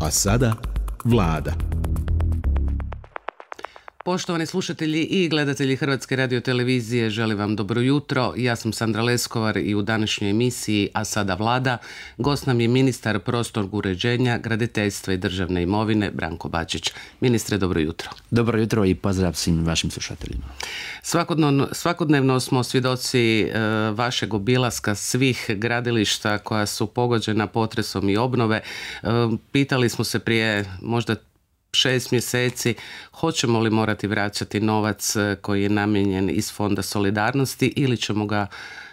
Assada, vlada Poštovani slušatelji i gledatelji Hrvatske radiotelevizije, želim vam dobro jutro. Ja sam Sandra Leskovar i u današnjoj emisiji A sada vlada gost nam je ministar prostornog uređenja, graditeljstva i državne imovine Branko Bačić. Ministre, dobro jutro. Dobro jutro i pozdrav svim vašim slušateljima. svakodnevno smo svjedoci e, vašeg obilaska svih gradilišta koja su pogođena potresom i obnove. E, pitali smo se prije možda šest mjeseci hoćemo li morati vraćati novac e, koji je namijenjen iz fonda solidarnosti ili ćemo ga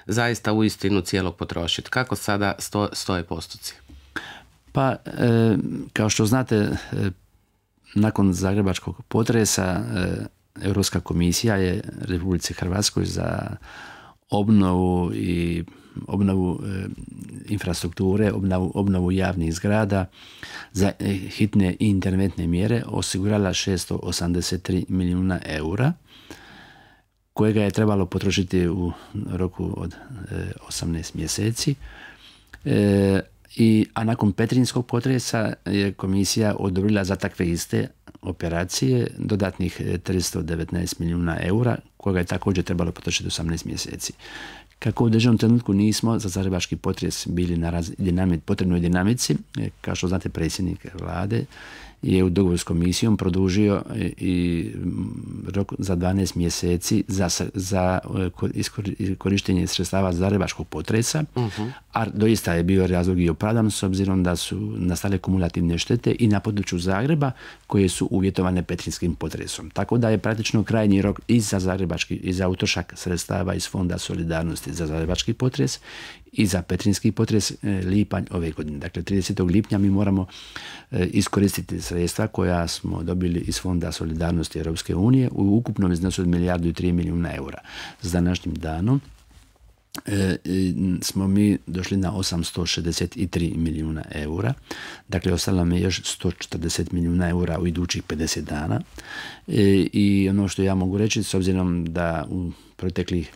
zaista u istinu cijelog potrošiti. Kako sada stoje postuci? Pa, e, kao što znate, e, nakon zagrebačkog potresa Europska komisija je Republici Hrvatskoj za obnovu i obnovu e, infrastrukture, obnovu, javnih zgrada za e, hitne i interventne mjere osigurala 683 milijuna eura kojega je trebalo potrošiti u roku od 18 e, mjeseci. i, a nakon Petrinskog potresa je komisija odobrila za takve iste operacije dodatnih 319 milijuna eura, koga je također trebalo potrošiti 18 mjeseci kako u državnom trenutku nismo za zagrebački potres bili na raz, dinamit, potrebnoj dinamici, e, kao što znate predsjednik vlade je u dogovoru s komisijom produžio e, i mm, rok za 12 mjeseci za, za e, korištenje sredstava zagrebačkog potresa, mhm. a doista je bio razlog i opravdan s obzirom da su nastale kumulativne štete i na području Zagreba koje su uvjetovane petrinskim potresom. Tako da je praktično krajnji rok i za zagrebački i za utrošak sredstava iz Fonda solidarnosti za zagrebački potres i za petrinski potres e, lipanj ove godine. Dakle, 30. lipnja mi moramo e, iskoristiti sredstva koja smo dobili iz Fonda solidarnosti Europske unije u ukupnom iznosu od milijardu i 3 milijuna eura. S današnjim danom e, smo mi došli na 863 milijuna eura. Dakle, ostalo mi je još 140 milijuna eura u idućih 50 dana. I ono što ja mogu reći, s obzirom da u proteklih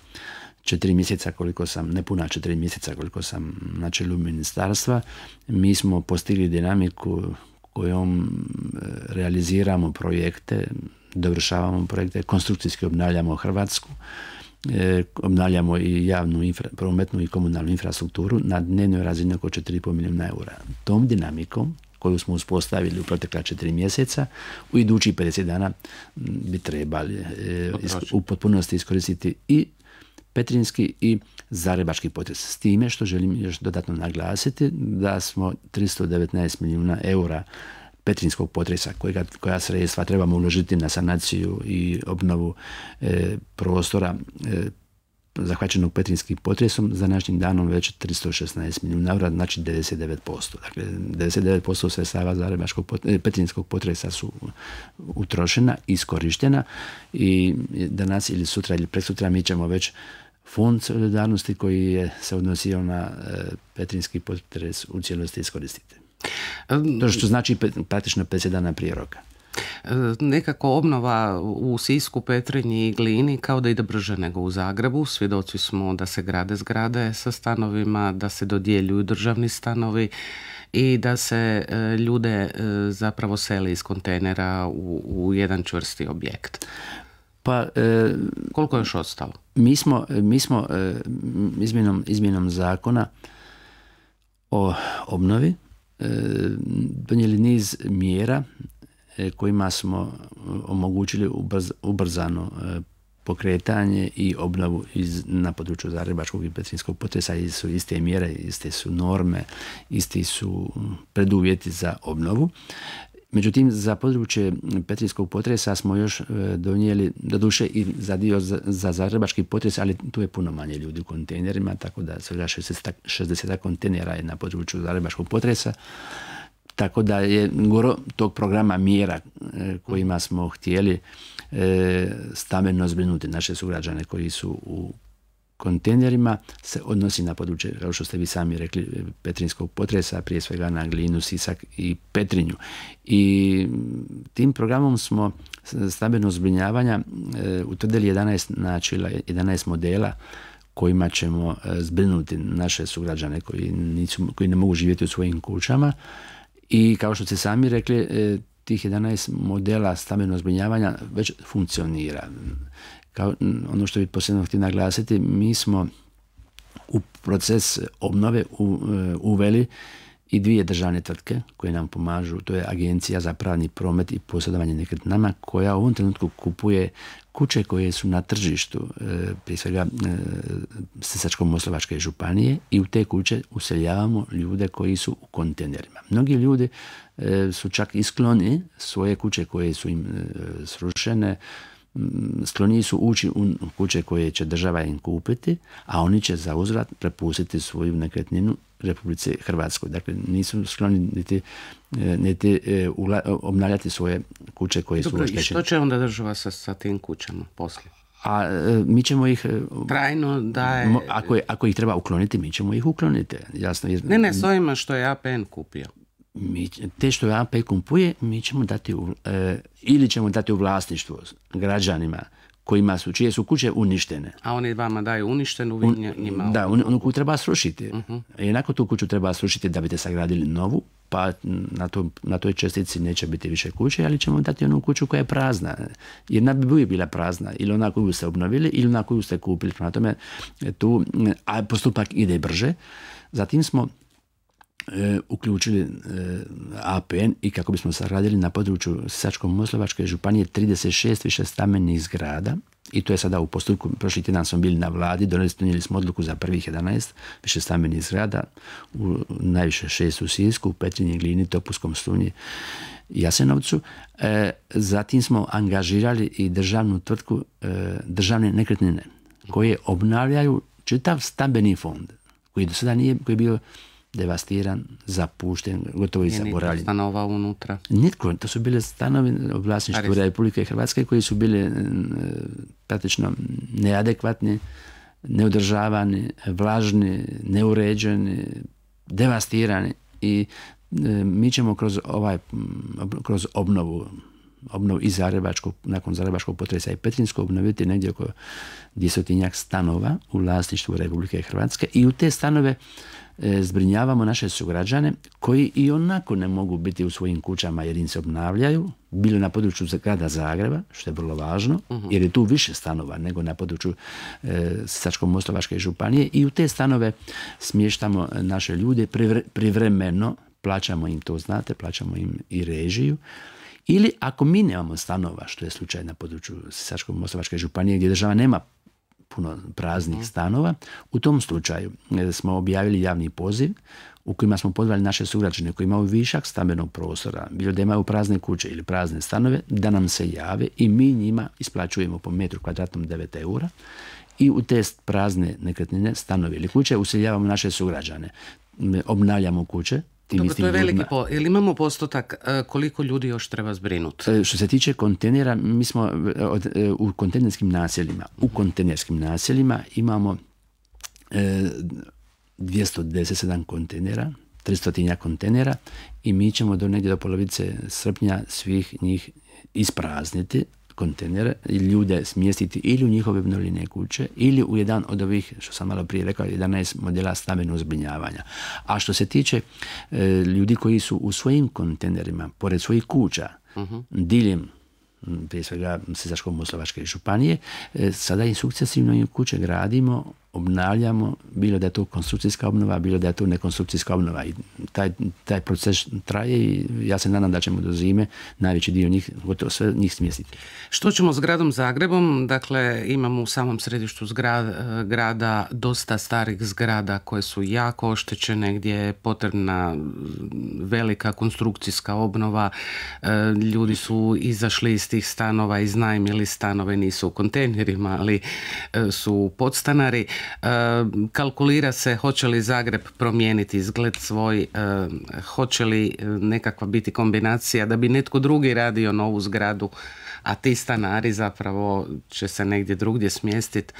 četiri mjeseca koliko sam, ne puna četiri mjeseca koliko sam na čelu ministarstva, mi smo postigli dinamiku kojom e, realiziramo projekte, dovršavamo projekte, konstrukcijski obnavljamo Hrvatsku, e, obnavljamo i javnu prometnu i komunalnu infrastrukturu na dnevnoj razini oko 4,5 milijuna eura. Tom dinamikom koju smo uspostavili u protekla četiri mjeseca, u idućih 50 dana bi trebali e, u potpunosti iskoristiti i petrinski i zarebački potres. S time što želim još dodatno naglasiti da smo 319 milijuna eura petrinskog potresa kojega, koja sredstva trebamo uložiti na sanaciju i obnovu e, prostora e, zahvaćenog petrinskim potresom za našim danom već 316 milijuna eura, znači 99%. Dakle, 99% sredstava zagrebačkog potresa, petrinskog potresa su utrošena, iskorištena i danas ili sutra ili presutra mi ćemo već fond solidarnosti koji je se odnosio na e, petrinski potres u cijelosti iskoristiti. To što znači praktično 50 dana prije roka. E, nekako obnova u Sisku, Petrinji i Glini kao da ide brže nego u Zagrebu. Svjedoci smo da se grade zgrade sa stanovima, da se dodjeljuju državni stanovi i da se e, ljude zapravo seli iz kontejnera u, u jedan čvrsti objekt. Pa e, koliko je još ostalo? Mi smo, mi smo e, izmjenom, izmjenom zakona o obnovi e, donijeli niz mjera e, kojima smo omogućili ubrzano pokretanje i obnovu iz, na području Zagrebačkog i Petrinskog potresa i su iste mjere, iste su norme, isti su preduvjeti za obnovu. Međutim, za područje Petrinskog potresa smo još e, donijeli, doduše i za dio za, zagrebački potres, ali tu je puno manje ljudi u kontejnerima, tako da svega 60, 60 kontejnera je na području zagrebačkog potresa. Tako da je goro tog programa mjera e, kojima smo htjeli e, stameno zbrinuti naše sugrađane koji su u kontejnerima se odnosi na područje, kao što ste vi sami rekli, e, Petrinskog potresa, prije svega na Glinu, Sisak i Petrinju. I tim programom smo stambenog zbrinjavanja e, utvrdili 11 načela, 11 modela kojima ćemo e, zbrinuti naše sugrađane koji, koji ne mogu živjeti u svojim kućama. I kao što ste sami rekli, tih 11 modela stambenog zbrinjavanja već funkcionira kao ono što bih posebno htio naglasiti, mi smo u proces obnove e, uveli i dvije državne tvrtke koje nam pomažu, to je Agencija za pravni promet i posjedovanje nekretnama koja u ovom trenutku kupuje kuće koje su na tržištu e, prije svega e, Sisačko-Moslovačke županije i u te kuće useljavamo ljude koji su u kontenerima. Mnogi ljudi su čak iskloni svoje kuće koje su im srušene, Mm, skloni su ući u kuće koje će država im kupiti, a oni će za uzrat prepustiti svoju nekretninu Republici Hrvatskoj. Dakle, nisu skloni niti, e, niti e, svoje kuće koje su To I što će onda država sa, sa tim kućama poslije? a e, mi ćemo ih trajno da ako, ako ih treba ukloniti mi ćemo ih ukloniti jasno ne ne s ovima što je APN kupio mi, te što AP kupuje, mi ćemo dati u, e, ili ćemo dati u vlasništvo građanima kojima su, čije su kuće uništene. A oni vama daju uništenu, vi Da, on, onu koju treba srušiti. Uh mhm. -huh. Jednako tu kuću treba srušiti da biste sagradili novu, pa na, to, na toj čestici neće biti više kuće, ali ćemo dati onu kuću koja je prazna. Jedna bi uvijek bila prazna, ili ona koju ste obnovili, ili ona koju ste kupili. Prema tome, tu, a postupak ide brže. Zatim smo E, uključili e, APN i kako bismo radili na području Sisačko-Moslovačke županije 36 stamenih zgrada i to je sada u postupku, prošli tjedan smo bili na vladi, donijeli smo odluku za prvih 11 više stamenih zgrada, u, najviše šest u Sisku, u Petrinji, Glini, Topuskom, Slunji, Jasenovcu. E, zatim smo angažirali i državnu tvrtku državne nekretnine koje obnavljaju čitav stambeni fond koji do sada nije, koji je bio devastiran, zapušten, gotovo i zaboravljen. stanova unutra? Nitko. To su bile stanovi u vlasništvu Republike Hrvatske koji su bili praktično neadekvatni, neudržavani, vlažni, neuređeni, devastirani i e, mi ćemo kroz ovaj kroz obnovu obnovu i nakon Zagrebačkog potresa i Petrinskog obnoviti negdje oko stanova u vlasništvu Republike Hrvatske i u te stanove e, zbrinjavamo naše sugrađane koji i onako ne mogu biti u svojim kućama jer im se obnavljaju, bilo na području grada Zagreba, što je vrlo važno, mhm. jer je tu više stanova nego na području e, Sačkom Mostovaške županije i u te stanove smještamo naše ljude, privremeno plaćamo im, to znate, plaćamo im i režiju, ili ako mi nemamo stanova, što je slučaj na području Sisačko-Moslavačke županije gdje država nema puno praznih mhm. stanova, u tom slučaju e, smo objavili javni poziv u kojima smo pozvali naše sugrađane koji imaju višak stambenog prostora, bilo da imaju prazne kuće ili prazne stanove, da nam se jave i mi njima isplaćujemo po metru kvadratnom 9 eura i u te prazne nekretnine, stanove ili kuće useljavamo naše sugrađane. Obnavljamo kuće dobro, mislim, to je veliki po... Jel imamo postotak e, koliko ljudi još treba zbrinuti? E, što se tiče kontenera, mi smo e, u kontenerskim naseljima, u kontenerskim naseljima imamo 297 kontenera, 300 kontenera i mi ćemo do negdje do polovice srpnja svih njih isprazniti, kontejnere ljude smjestiti ili u njihove obnovljene kuće ili u jedan od ovih, što sam malo prije rekao, 11 modela stambenog zbrinjavanja. A što se tiče e, ljudi koji su u svojim kontejnerima, pored svojih kuća, uh mhm. -huh. diljem prije svega sisačko županije, e, sada i sukcesivno im kuće gradimo obnavljamo, bilo da je to konstrukcijska obnova, bilo da je to nekonstrukcijska obnova. I taj, taj proces traje i ja se nadam da ćemo do zime najveći dio njih, gotovo sve njih smjestiti. Što ćemo s gradom Zagrebom? Dakle, imamo u samom središtu e, grada dosta starih zgrada koje su jako oštećene, gdje je potrebna velika konstrukcijska obnova. E, ljudi su izašli iz tih stanova, iznajmili stanove, nisu u kontejnerima, ali e, su podstanari. Eh, kalkulira se hoće li Zagreb promijeniti izgled svoj, eh, hoće li eh, nekakva biti kombinacija da bi netko drugi radio novu zgradu, a ti stanari zapravo će se negdje drugdje smjestiti.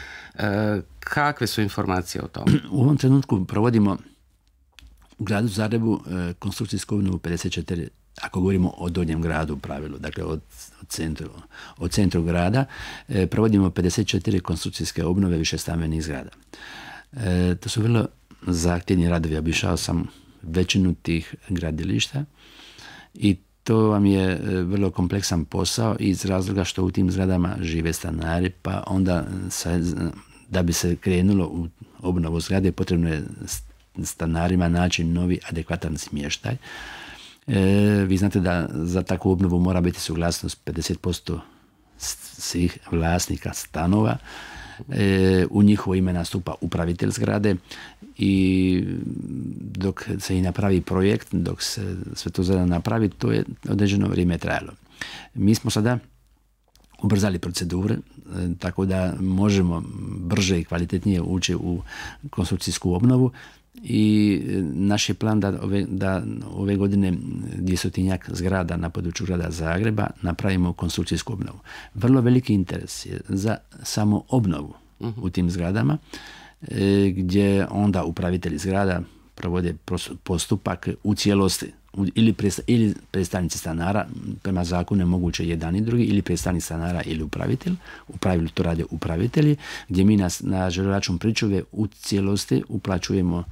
Kakve su informacije o tome? U ovom trenutku provodimo u gradu Zagrebu konstrukcijsku obnovu 54 ako govorimo o donjem gradu u pravilu, dakle od, od centru, od centru grada, e, provodimo 54 konstrukcijske obnove više zgrada. E, to su vrlo zahtjevni radovi, obišao sam većinu tih gradilišta i to vam je e, vrlo kompleksan posao iz razloga što u tim zgradama žive stanari, pa onda da bi se krenulo u obnovu zgrade potrebno je stanarima naći novi adekvatan smještaj. E, vi znate da za takvu obnovu mora biti suglasnost 50% svih vlasnika stanova. E, u njihovo ime nastupa upravitelj zgrade i dok se i napravi projekt, dok se sve to zada napravi, to je određeno vrijeme trajalo. Mi smo sada ubrzali procedure, e, tako da možemo brže i kvalitetnije ući u konstrukcijsku obnovu i e, naš je plan da ove, da ove godine dvjestotinjak zgrada na području grada Zagreba napravimo konstrukcijsku obnovu. Vrlo veliki interes je za samo obnovu mhm. u tim zgradama e, gdje onda upravitelji zgrada provode postupak u cijelosti ili, ili predstavnici stanara, prema zakonu je moguće jedan i drugi, ili predstavnik stanara ili upravitelj, u pravilu to rade upravitelji, gdje mi na na žeroračun pričuve u cijelosti uplaćujemo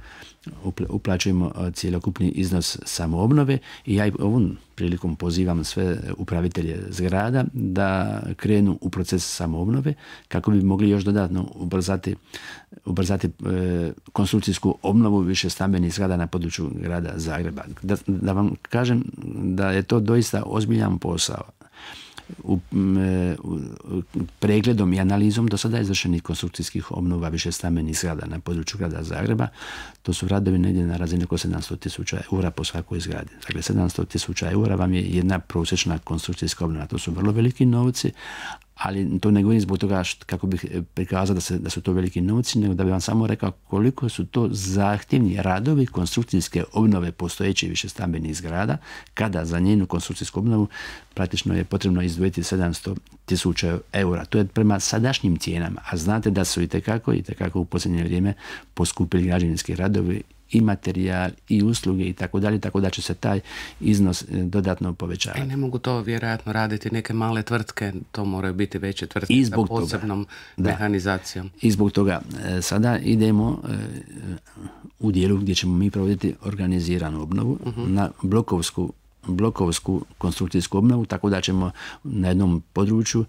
uplaćujemo e, cijelokupni iznos samoobnove i ja ovom prilikom pozivam sve upravitelje zgrada da krenu u proces samoobnove kako bi mogli još dodatno ubrzati, ubrzati e, konstrukcijsku obnovu više stambenih zgrada na području grada Zagreba. Da, da vam kažem da je to doista ozbiljan posao E, u, pregledom i analizom do sada izvršenih konstrukcijskih obnova više stamenih zgrada na području grada Zagreba. To su radovi negdje na razini oko 700 tisuća eura po svakoj zgradi. Dakle, 700 tisuća eura vam je jedna prosječna konstrukcijska obnova. To su vrlo veliki novci, ali to ne govorim zbog toga kako bih e, prikazao da, se, da su to veliki novci, nego da bi vam samo rekao koliko su to zahtjevni radovi konstrukcijske obnove postojeće stambenih zgrada, kada za njenu konstrukcijsku obnovu praktično je potrebno izdvojiti 700 tisuća eura. To je prema sadašnjim cijenama, a znate da su i tekako i tekako u posljednje vrijeme poskupili građevinski radovi i materijal i usluge i tako dalje, tako da će se taj iznos e, dodatno povećavati. E, ne mogu to vjerojatno raditi neke male tvrtke, to moraju biti veće tvrtke I zbog sa posebnom toga, mehanizacijom. I zbog toga e, sada idemo e, u dijelu gdje ćemo mi provoditi organiziranu obnovu mhm. na blokovsku blokovsku konstrukcijsku obnovu, tako da ćemo na jednom području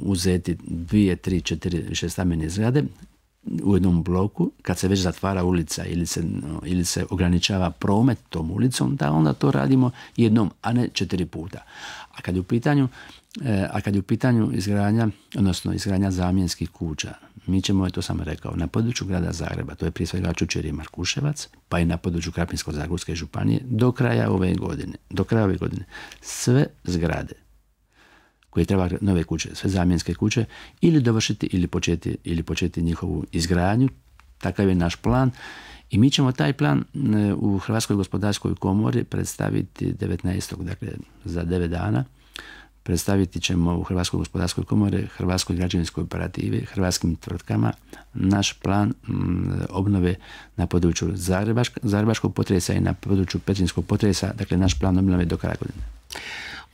uzeti dvije, tri, četiri šestambene zgrade, u jednom bloku, kad se već zatvara ulica ili se, ili se ograničava promet tom ulicom, da onda to radimo jednom, a ne četiri puta. A kad je u pitanju, eh, a kad je u pitanju izgradnja, odnosno izgradnja zamjenskih kuća, mi ćemo, to sam rekao, na području grada Zagreba, to je prije svega Čučer i Markuševac, pa i na području Krapinsko-Zagorske županije, do kraja ove godine, do kraja ove godine, sve zgrade koje treba nove kuće, sve zamjenske kuće, ili dovršiti ili početi, ili početi njihovu izgradnju. Takav je naš plan i mi ćemo taj plan e, u Hrvatskoj gospodarskoj komori predstaviti 19. dakle za 9 dana. Predstaviti ćemo u Hrvatskoj gospodarskoj komori, Hrvatskoj građevinskoj operativi, hrvatskim tvrtkama naš plan mm, obnove na području Zagrebačkog potresa i na području Petrinskog potresa, dakle naš plan obnove do kraja godine.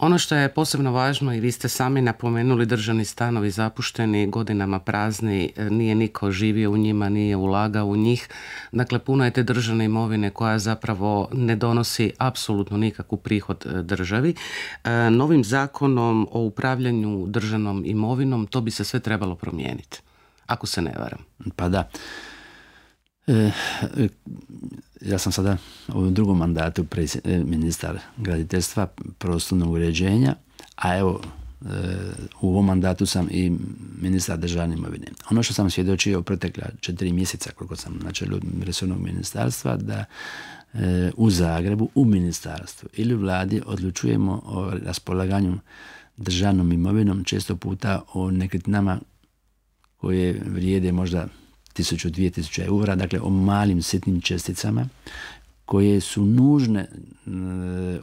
Ono što je posebno važno i vi ste sami napomenuli državni stanovi zapušteni godinama prazni, e, nije niko živio u njima, nije ulagao u njih. Dakle, puno je te državne imovine koja zapravo ne donosi apsolutno nikakvu prihod e, državi. E, novim zakonom o upravljanju državnom imovinom to bi se sve trebalo promijeniti, ako se ne varam. Pa da. E, e, ja sam sada u drugom mandatu e, ministar graditeljstva prostornog uređenja, a evo u ovom mandatu sam i ministar državne imovine. Ono što sam svjedočio u protekla četiri mjeseca koliko sam na čelu resornog ministarstva da u Zagrebu, u ministarstvu ili u vladi odlučujemo o raspolaganju državnom imovinom, često puta o nekretninama koje vrijede možda dvije 2000 eura, dakle o malim sitnim česticama koje su nužne e,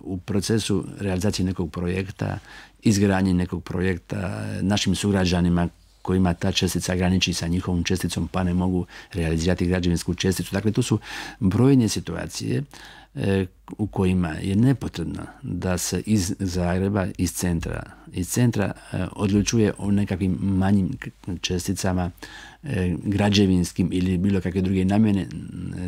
u procesu realizacije nekog projekta, izgradnje nekog projekta našim sugrađanima kojima ta čestica graniči sa njihovom česticom pa ne mogu realizirati građevinsku česticu. Dakle, to su brojne situacije e, u kojima je nepotrebno da se iz Zagreba, iz centra, iz centra e, odlučuje o nekakvim manjim česticama e, građevinskim ili bilo kakve druge namjene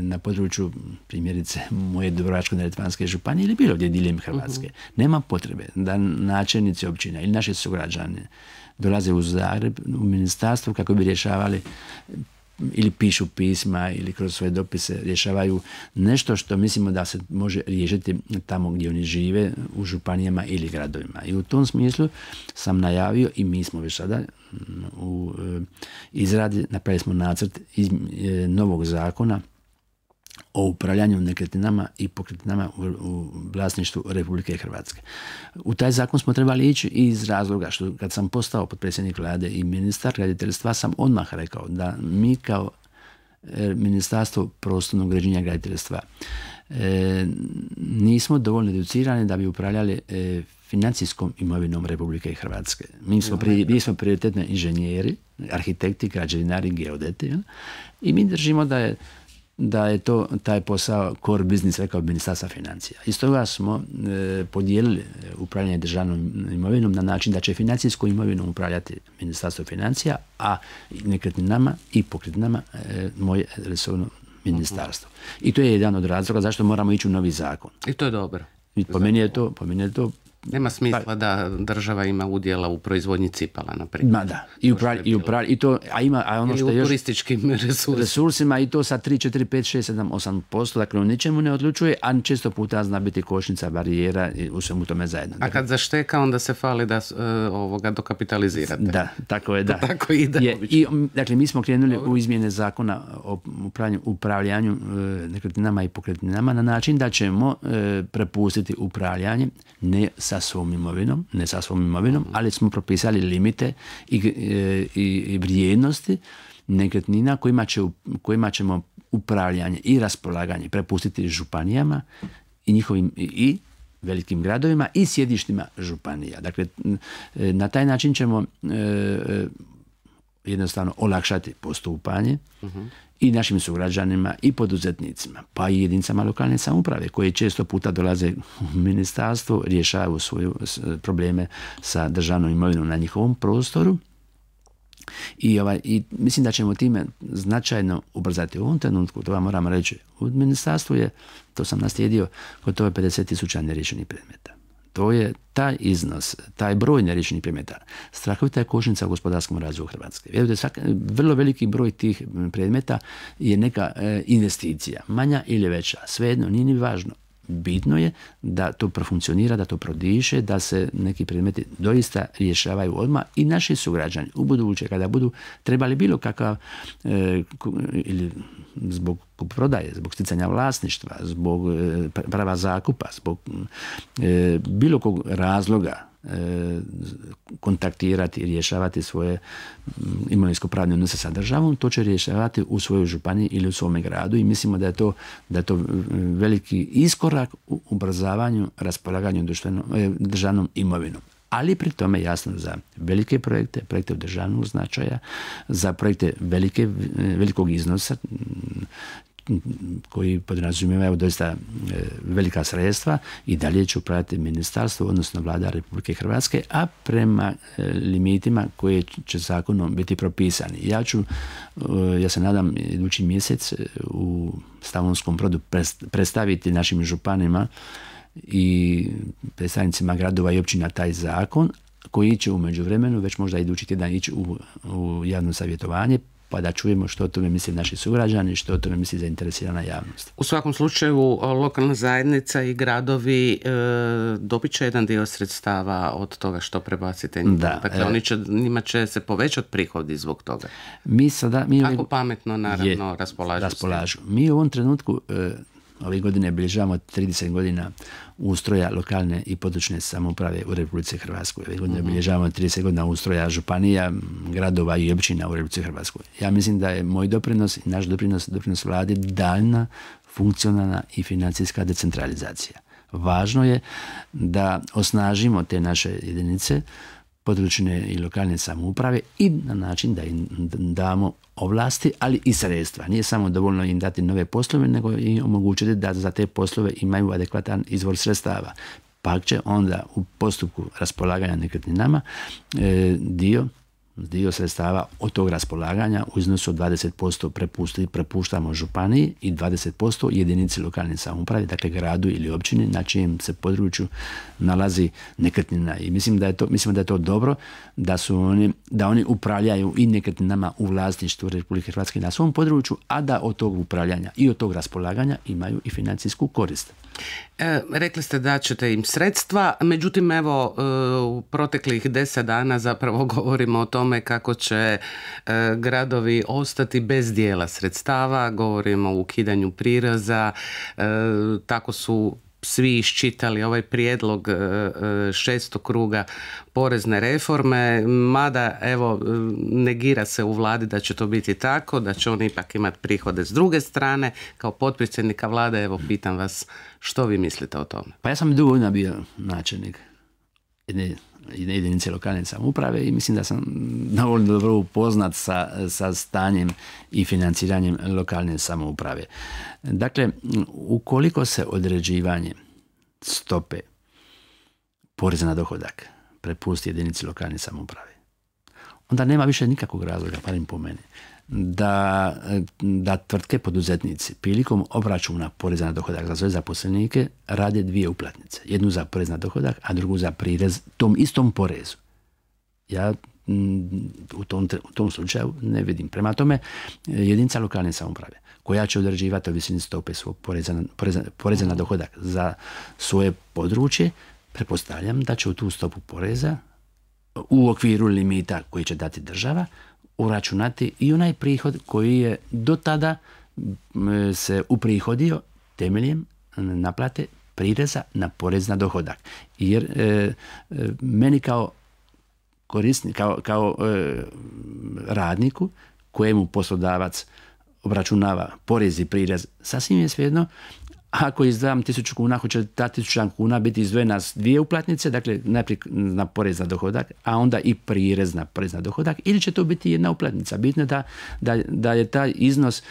na području primjerice moje Dubrovačko-Neretvanske županije ili bilo gdje diljem Hrvatske. Mhm. Nema potrebe da načelnici općina ili naši sugrađani dolaze u Zagreb, u ministarstvo kako bi rješavali ili pišu pisma ili kroz svoje dopise rješavaju nešto što mislimo da se može riješiti tamo gdje oni žive u županijama ili gradovima. I u tom smislu sam najavio i mi smo već sada mm, u e, izradi, napravili smo nacrt iz, e, novog zakona o upravljanju nekretninama i pokretninama u vlasništvu Republike Hrvatske. U taj zakon smo trebali ići iz razloga što kad sam postao potpredsjednik vlade i ministar graditeljstva sam odmah rekao da mi kao e, Ministarstvo prostornog uređenja graditeljstva e, nismo dovoljno educirani da bi upravljali e, financijskom imovinom Republike Hrvatske. Mi smo, pri, prioritetni inženjeri, arhitekti, građevinari, geodeti. I mi držimo da je da je to taj posao core business, rekao ministarstva financija. Iz toga smo e, podijelili e, upravljanje državnom imovinom na način da će financijsku imovinu upravljati ministarstvo financija, a nekretninama i pokretninama e, moje resorno ministarstvo. I to je jedan od razloga zašto moramo ići u novi zakon. I to je dobro. po meni je to, po meni je to nema smisla da država ima udjela u proizvodnji cipala, na Ma da, i, i, i to, a ima, a ono što je turističkim resursima. i to sa 3, 4, 5, 6, 7, 8 posto, dakle on ničemu ne odlučuje, a često puta zna biti košnica, barijera i u svemu tome zajedno. A kad zašteka, onda se fali da e, ovoga dokapitalizirate. Da, tako je, da. tako i da. i, dakle, mi smo krenuli u izmjene zakona o upravljanju, upravljanju e, nekretninama i pokretninama na način da ćemo e, prepustiti upravljanje ne sa sa svom imovinom, ne sa svom imovinom, mhm. ali smo propisali limite i, e, i, i vrijednosti nekretnina kojima, će, kojima ćemo upravljanje i raspolaganje prepustiti županijama i njihovim i velikim gradovima i sjedištima županija. Dakle, e, na taj način ćemo e, jednostavno olakšati postupanje i našim sugrađanima i poduzetnicima, pa i jedinicama lokalne samouprave koje često puta dolaze u ministarstvo, rješavaju svoje probleme sa državnom imovinom na njihovom prostoru. I, ovaj, I mislim da ćemo time značajno ubrzati u ovom trenutku, to vam moram reći, u ministarstvu je, to sam naslijedio, gotovo 50 tisuća neriješenih predmeta to je taj iznos, taj broj neriješenih predmeta, strahovita je kožnica u gospodarskom razvoju Hrvatske. Vjerujte, vrlo veliki broj tih predmeta je neka e, investicija, manja ili veća, svejedno, nije ni važno bitno je da to profunkcionira, da to prodiše, da se neki predmeti doista rješavaju odmah i naši sugrađani u buduće kada budu trebali bilo kakav e, ili zbog prodaje, zbog sticanja vlasništva, zbog e, prava zakupa, zbog e, bilo kog razloga kontaktirati i rješavati svoje mm, imovinsko-pravne odnose sa državom, to će rješavati u svojoj županiji ili u svome gradu i mislimo da je to, da to mm, veliki iskorak u ubrzavanju raspolaganju e, državnom imovinom. Ali pri tome jasno za velike projekte, projekte državnog značaja, za projekte velike, e, velikog iznosa, koji podrazumijevaju evo doista e, velika sredstva i dalje će upravljati ministarstvo, odnosno vlada Republike Hrvatske, a prema e, limitima koje će zakonom biti propisani. Ja ću, e, ja se nadam, idući mjesec u Stavonskom brodu predstaviti našim županima i predstavnicima gradova i općina taj zakon, koji će u međuvremenu već možda idući tjedan ići u, u javno savjetovanje pa da čujemo što o tome misle naši sugrađani, što o tome misli zainteresirana javnost. U svakom slučaju lokalna zajednica i gradovi e, dobit će jedan dio sredstava od toga što prebacite njima. Da, dakle, oni će, njima će se povećati prihodi zbog toga. Mi sada... Mi pametno, naravno, je, raspolažu. Mi u ovom trenutku e, Ove godine obilježavamo 30 godina ustroja lokalne i područne samouprave u Republici Hrvatskoj. Ove godine mhm. obilježavamo 30 godina ustroja županija, gradova i općina u Republici Hrvatskoj. Ja mislim da je moj doprinos i naš doprinos, doprinos vladi daljna funkcionalna i financijska decentralizacija. Važno je da osnažimo te naše jedinice, područne i lokalne samouprave i na način da im damo ovlasti, ali i sredstva. Nije samo dovoljno im dati nove poslove, nego i omogućiti da za te poslove imaju adekvatan izvor sredstava. Pak će onda u postupku raspolaganja nekretninama e, dio dio sredstava od tog raspolaganja u iznosu od 20% prepusti, prepuštamo županiji i 20% jedinici lokalne samouprave, dakle gradu ili općini na čijem se području nalazi nekretnina. I mislim da je to, mislim da je to dobro da su oni, da oni upravljaju i nekretninama u vlasništvu Republike Hrvatske na svom području, a da od tog upravljanja i od tog raspolaganja imaju i financijsku korist. E, rekli ste da ćete im sredstva, međutim evo e, u proteklih deset dana zapravo govorimo o tom tome kako će e, gradovi ostati bez dijela sredstava, govorimo o ukidanju prireza, e, tako su svi iščitali ovaj prijedlog e, šestog kruga porezne reforme, mada evo negira se u vladi da će to biti tako, da će on ipak imati prihode s druge strane. Kao potpredsjednika vlade, evo pitam vas što vi mislite o tome? Pa ja sam dugo bio načelnik jedne, jedinice lokalne samouprave i mislim da sam dovoljno dobro upoznat sa, sa stanjem i financiranjem lokalne samouprave. Dakle, ukoliko se određivanje stope poreza na dohodak prepusti jedinici lokalne samouprave, onda nema više nikakvog razloga, parim po meni, da, da tvrtke poduzetnici prilikom obračuna poreza na dohodak za svoje zaposlenike rade dvije uplatnice. Jednu za porez na dohodak, a drugu za prirez tom istom porezu. Ja mm, u tom, slučaju ne vidim. Prema tome, jedinica lokalne samouprave koja će određivati o visini stope svog poreza, poreza, poreza na dohodak za svoje područje, pretpostavljam da će u tu stopu poreza u okviru limita koji će dati država uračunati i onaj prihod koji je do tada se uprihodio temeljem naplate prireza na porez na dohodak. Jer e, e, meni kao korisni, kao, kao e, radniku kojemu poslodavac obračunava porez i prirez, sasvim je svejedno ako izdam 1000 kuna, hoće ta 1000 kuna biti izdvojena s dvije uplatnice, dakle najprije na porez na dohodak, a onda i prirez na porez na dohodak, ili će to biti jedna uplatnica. Bitno je da, da, je taj iznos e,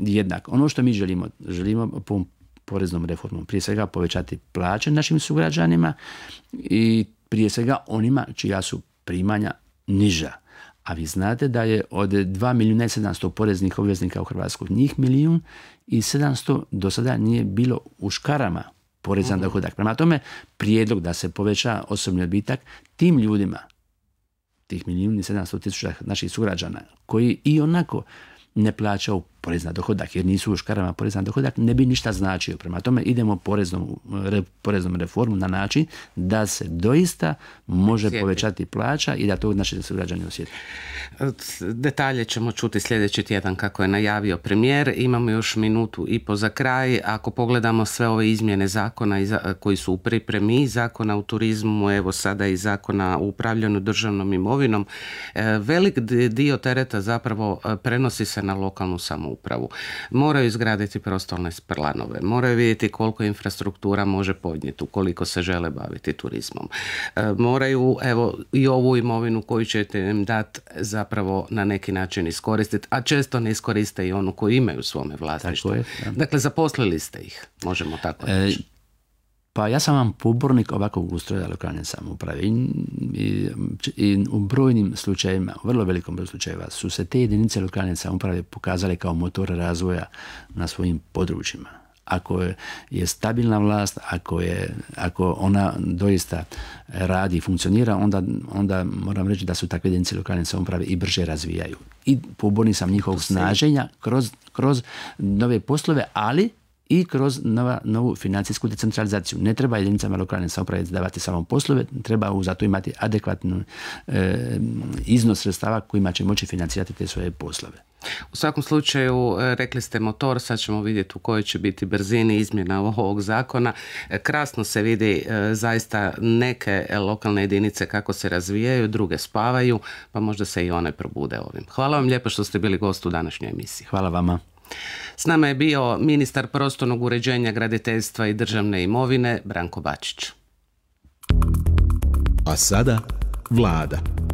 jednak. Ono što mi želimo, želimo po poreznom reformom prije svega povećati plaće našim sugrađanima i prije svega onima čija su primanja niža a vi znate da je od 2 milijuna i 700 poreznih obveznika u Hrvatskoj njih milijun i 700 do sada nije bilo u škarama poreza na mhm. dohodak. Prema tome, prijedlog da se poveća osobni odbitak tim ljudima, tih milijun i 700 tisuća naših sugrađana, koji i onako ne plaćaju porez na dohodak jer nisu u škarama porez na dohodak ne bi ništa značio. Prema tome idemo poreznom, re, poreznom reformu na način da se doista može povećati plaća i da to se sugrađani osjeti. Detalje ćemo čuti sljedeći tjedan kako je najavio premijer. Imamo još minutu i po za kraj. Ako pogledamo sve ove izmjene zakona koji su u pripremi zakona u turizmu, evo sada i zakona o upravljanju državnom imovinom, e, velik dio tereta zapravo e, prenosi se na lokalnu samu upravu, moraju izgraditi prostorne sprlanove, moraju vidjeti koliko infrastruktura može podnijeti ukoliko se žele baviti turizmom. E, moraju evo i ovu imovinu koju ćete im dat zapravo na neki način iskoristiti, a često ne iskoriste i onu koju imaju u svome vlasništvu. Dakle, zaposlili ste ih, možemo tako e, reći. Pa ja sam vam pobornik ovakvog ustroja lokalne samouprave I, u brojnim slučajevima, u vrlo velikom broju slučajeva su se te jedinice lokalne samouprave pokazale kao motor razvoja na svojim područjima. Ako je stabilna vlast, ako, je, ako ona doista radi i funkcionira, onda, onda moram reći da su takve jedinice lokalne samouprave i brže razvijaju. I pobornik sam njihovog snaženja kroz, kroz nove poslove, ali i kroz novu financijsku decentralizaciju. Ne treba jedinicama lokalne samouprave davati samo poslove, treba za to imati adekvatnu eh, iznos sredstava kojima će moći financirati te svoje poslove. U svakom slučaju, eh, rekli ste motor, sad ćemo vidjeti u kojoj će biti brzini izmjena ovog zakona. Eh, krasno se vidi zaista neke lokalne jedinice kako se razvijaju, druge spavaju, pa možda se i one probude ovim. Hvala vam lijepo što ste bili gost u današnjoj emisiji. Hvala vama. S nama je bio ministar prostornog uređenja, graditeljstva i državne imovine Branko Bačić. A sada vlada.